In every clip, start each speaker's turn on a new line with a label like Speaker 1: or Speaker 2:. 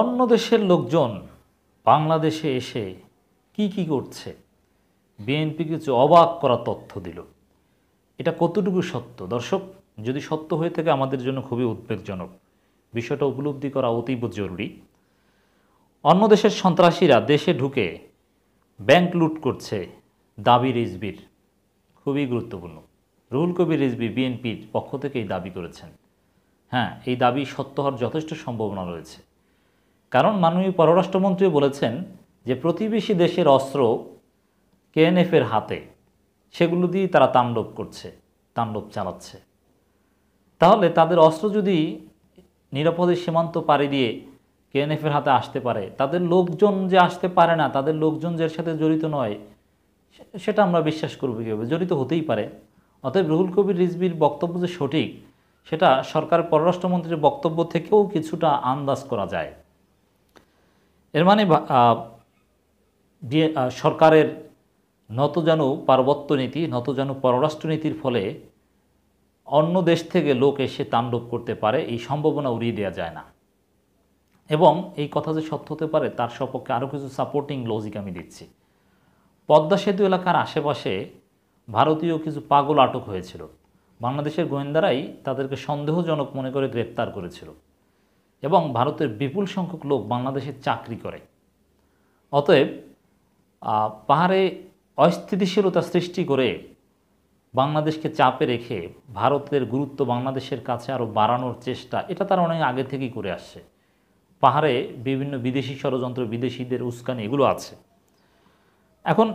Speaker 1: অন্য দেশের লোকজন বাংলাদেশে এসে কি কি করছে বিএনপি কিছু অবাক করা তথ্য দিল এটা কতটুকু সত্য দর্শক যদি সত্য হয়ে থাকে আমাদের জন্য খুবই উদ্বেগজনক বিষয়টা উপলব্ধি করা অতীব জরুরি অন্য দেশের সন্ত্রাসীরা দেশে ঢুকে ব্যাংক লুট করছে দাবি রিজবির খুবই গুরুত্বপূর্ণ রুহুল কবির রিজবি বিএনপির পক্ষ থেকে এই দাবি করেছেন হ্যাঁ এই দাবি সত্য হওয়ার যথেষ্ট সম্ভাবনা রয়েছে কারণ মাননীয় পররাষ্ট্রমন্ত্রী বলেছেন যে প্রতিবেশী দেশের অস্ত্র কেএনএফের হাতে সেগুলো দিয়ে তারা তাণ্ডব করছে তাণ্ডব চালাচ্ছে তাহলে তাদের অস্ত্র যদি নিরাপদে সীমান্ত পাড়ি দিয়ে কেএনএফের হাতে আসতে পারে তাদের লোকজন যে আসতে পারে না তাদের লোকজন যে সাথে জড়িত নয় সেটা আমরা বিশ্বাস করব কীভাবে জড়িত হতেই পারে অতএব রুহুল কবির রিজবির বক্তব্য যে সঠিক সেটা সরকার পররাষ্ট্রমন্ত্রীর বক্তব্য থেকেও কিছুটা আন্দাজ করা যায় এর মানে সরকারের যেন পার্বত্য নীতি যেন পররাষ্ট্রনীতির ফলে অন্য দেশ থেকে লোক এসে তাণ্ডব করতে পারে এই সম্ভাবনা উড়িয়ে দেওয়া যায় না এবং এই কথা যে সত্য হতে পারে তার সপক্ষে আরও কিছু সাপোর্টিং লজিক আমি দিচ্ছি পদ্মা সেতু এলাকার আশেপাশে ভারতীয় কিছু পাগল আটক হয়েছিল বাংলাদেশের গোয়েন্দারাই তাদেরকে সন্দেহজনক মনে করে গ্রেপ্তার করেছিল এবং ভারতের বিপুল সংখ্যক লোক বাংলাদেশে চাকরি করে অতএব পাহাড়ে অস্থিতিশীলতা সৃষ্টি করে বাংলাদেশকে চাপে রেখে ভারতের গুরুত্ব বাংলাদেশের কাছে আরও বাড়ানোর চেষ্টা এটা তারা অনেক আগে থেকেই করে আসছে পাহাড়ে বিভিন্ন বিদেশি ষড়যন্ত্র বিদেশিদের উস্কানি এগুলো আছে এখন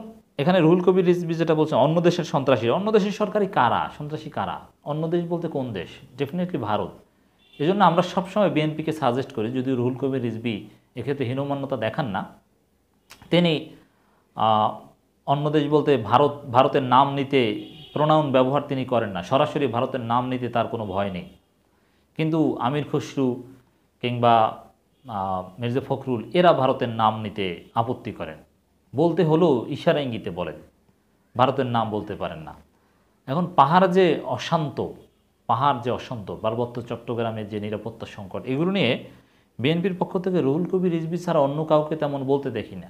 Speaker 1: এখানে রুহুল কবির রিজবি যেটা বলছে অন্য দেশের সন্ত্রাসী অন্য দেশের সরকারি কারা সন্ত্রাসী কারা অন্য দেশ বলতে কোন দেশ ডেফিনেটলি ভারত এজন্য আমরা সবসময় বিএনপিকে সাজেস্ট করি যদি রুহুল কবির রিজবি এক্ষেত্রে হীনমান্যতা দেখান না তিনি অন্য দেশ বলতে ভারত ভারতের নাম নিতে প্রণয়ন ব্যবহার তিনি করেন না সরাসরি ভারতের নাম নিতে তার কোনো ভয় নেই কিন্তু আমির খসরু কিংবা মির্জা ফখরুল এরা ভারতের নাম নিতে আপত্তি করেন বলতে হলেও ইশারা ইঙ্গিতে বলেন ভারতের নাম বলতে পারেন না এখন পাহাড় যে অশান্ত পাহাড় যে অসন্ত পার্বত্য চট্টগ্রামের যে নিরাপত্তা সংকট এগুলো নিয়ে বিএনপির পক্ষ থেকে রুহুল কবির রিজবি ছাড়া অন্য কাউকে তেমন বলতে দেখি না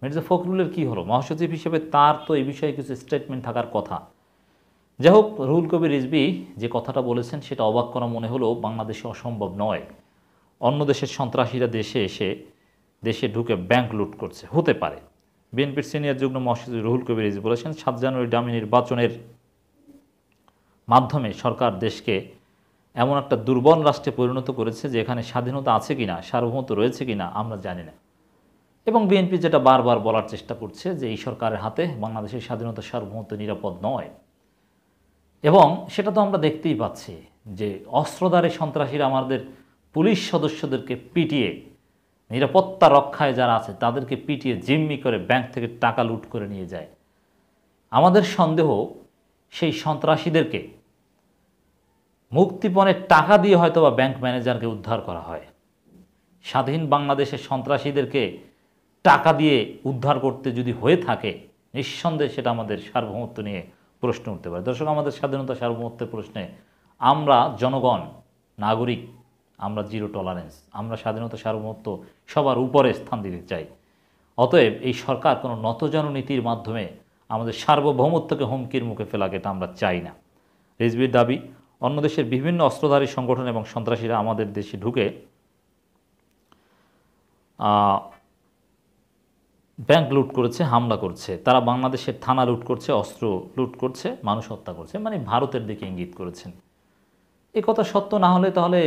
Speaker 1: মির্জা ফখরুলের কী হলো মহাসচিব হিসেবে তার তো এই বিষয়ে কিছু স্টেটমেন্ট থাকার কথা যাই হোক রুহুল কবির রিজবি যে কথাটা বলেছেন সেটা অবাক করা মনে হলো বাংলাদেশে অসম্ভব নয় অন্য দেশের সন্ত্রাসীরা দেশে এসে দেশে ঢুকে ব্যাংক লুট করছে হতে পারে বিএনপির সিনিয়র যুগ্ম মহাসচিব রুহুল কবির রিজবি বলেছেন সাত জানুয়ারি ডামি নির্বাচনের মাধ্যমে সরকার দেশকে এমন একটা দুর্বল রাষ্ট্রে পরিণত করেছে যে এখানে স্বাধীনতা আছে কিনা সার্বভৌমত্ব রয়েছে কিনা আমরা জানি না এবং বিএনপি যেটা বারবার বলার চেষ্টা করছে যে এই সরকারের হাতে বাংলাদেশের স্বাধীনতা সার্বভৌমত্ব নিরাপদ নয় এবং সেটা তো আমরা দেখতেই পাচ্ছি যে অস্ত্রধারে সন্ত্রাসীরা আমাদের পুলিশ সদস্যদেরকে পিটিয়ে নিরাপত্তা রক্ষায় যারা আছে তাদেরকে পিটিয়ে জিম্মি করে ব্যাংক থেকে টাকা লুট করে নিয়ে যায় আমাদের সন্দেহ সেই সন্ত্রাসীদেরকে মুক্তিপণের টাকা দিয়ে হয়তো বা ব্যাংক ম্যানেজারকে উদ্ধার করা হয় স্বাধীন বাংলাদেশের সন্ত্রাসীদেরকে টাকা দিয়ে উদ্ধার করতে যদি হয়ে থাকে নিঃসন্দেহে সেটা আমাদের সার্বভৌমত্ব নিয়ে প্রশ্ন উঠতে পারে দর্শক আমাদের স্বাধীনতা সার্বভৌমত্বের প্রশ্নে আমরা জনগণ নাগরিক আমরা জিরো টলারেন্স আমরা স্বাধীনতা সার্বভৌমত্ব সবার উপরে স্থান দিতে চাই অতএব এই সরকার কোনো নতজন নীতির মাধ্যমে আমাদের সার্বভৌমত্বকে হুমকির মুখে ফেলাকে এটা আমরা চাই না রিজবির দাবি অন্য দেশের বিভিন্ন অস্ত্রধারী সংগঠন এবং সন্ত্রাসীরা আমাদের দেশে ঢুকে ব্যাংক লুট করেছে হামলা করছে তারা বাংলাদেশের থানা লুট করছে অস্ত্র লুট করছে মানুষ হত্যা করছে মানে ভারতের দিকে ইঙ্গিত করেছেন এ কথা সত্য না হলে তাহলে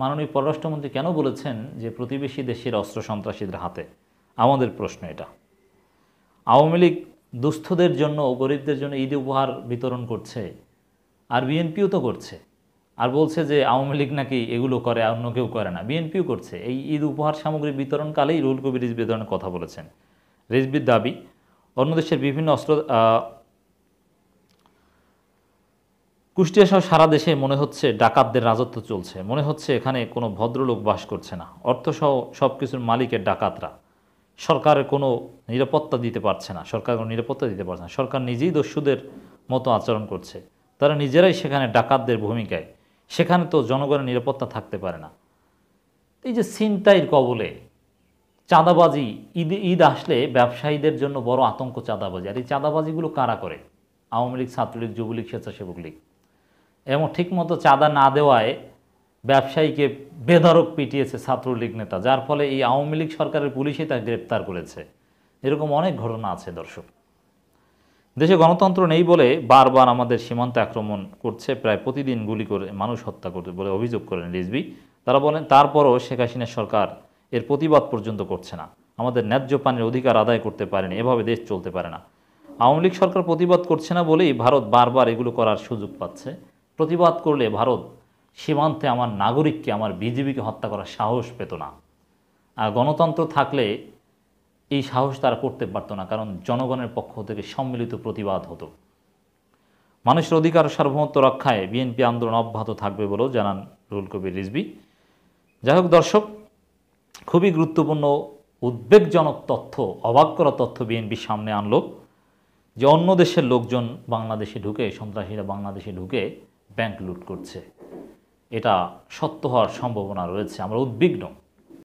Speaker 1: মাননীয় পররাষ্ট্রমন্ত্রী কেন বলেছেন যে প্রতিবেশী দেশের অস্ত্র সন্ত্রাসীদের হাতে আমাদের প্রশ্ন এটা আওয়ামী লীগ দুস্থদের জন্য গরিবদের জন্য ঈদ উপহার বিতরণ করছে আর বিএনপিও তো করছে আর বলছে যে আওয়ামী লীগ নাকি এগুলো করে অন্য কেউ করে না বিএনপিও করছে এই ঈদ উপহার সামগ্রী বিতরণকালেই রুহুল কবির রিজবি ধরনের কথা বলেছেন রিজবির দাবি অন্য দেশের বিভিন্ন অস্ত্র কুষ্টিয়াসহ সারা দেশে মনে হচ্ছে ডাকাতদের রাজত্ব চলছে মনে হচ্ছে এখানে কোনো ভদ্রলোক বাস করছে না অর্থসহ সব কিছুর মালিকের ডাকাতরা সরকারের কোনো নিরাপত্তা দিতে পারছে না সরকার কোনো নিরাপত্তা দিতে পারছে না সরকার নিজেই দস্যুদের মতো আচরণ করছে তারা নিজেরাই সেখানে ডাকাতদের ভূমিকায় সেখানে তো জনগণের নিরাপত্তা থাকতে পারে না এই যে ছিনতাইয়ের কবলে চাঁদাবাজি ঈদ ঈদ আসলে ব্যবসায়ীদের জন্য বড় আতঙ্ক চাঁদাবাজি আর এই চাঁদাবাজিগুলো কারা করে আওয়ামী লীগ ছাত্রলীগ যুবলীগ স্বেচ্ছাসেবক লীগ এবং ঠিকমতো চাঁদা না দেওয়ায় ব্যবসায়ীকে বেধরক পিটিয়েছে ছাত্রলীগ নেতা যার ফলে এই আওয়ামী লীগ সরকারের পুলিশই তা গ্রেপ্তার করেছে এরকম অনেক ঘটনা আছে দর্শক দেশে গণতন্ত্র নেই বলে বারবার আমাদের সীমান্তে আক্রমণ করছে প্রায় প্রতিদিন গুলি করে মানুষ হত্যা করে বলে অভিযোগ করেন রিজবি তারা বলেন তারপরও শেখ হাসিনা সরকার এর প্রতিবাদ পর্যন্ত করছে না আমাদের ন্যায্য পানির অধিকার আদায় করতে পারেনি এভাবে দেশ চলতে পারে না আওয়ামী লীগ সরকার প্রতিবাদ করছে না বলেই ভারত বারবার এগুলো করার সুযোগ পাচ্ছে প্রতিবাদ করলে ভারত সীমান্তে আমার নাগরিককে আমার বিজেপিকে হত্যা করার সাহস পেত না আর গণতন্ত্র থাকলে এই সাহস তারা করতে পারত না কারণ জনগণের পক্ষ থেকে সম্মিলিত প্রতিবাদ হতো মানুষের অধিকার সার্বভৌমত্ব রক্ষায় বিএনপি আন্দোলন অব্যাহত থাকবে বলেও জানান রুল কবির রিজবি যাই হোক দর্শক খুবই গুরুত্বপূর্ণ উদ্বেগজনক তথ্য অবাক করা তথ্য বিএনপি সামনে আনলো যে অন্য দেশের লোকজন বাংলাদেশে ঢুকে সন্ত্রাসীরা বাংলাদেশে ঢুকে ব্যাংক লুট করছে এটা সত্য হওয়ার সম্ভাবনা রয়েছে আমরা উদ্বিগ্ন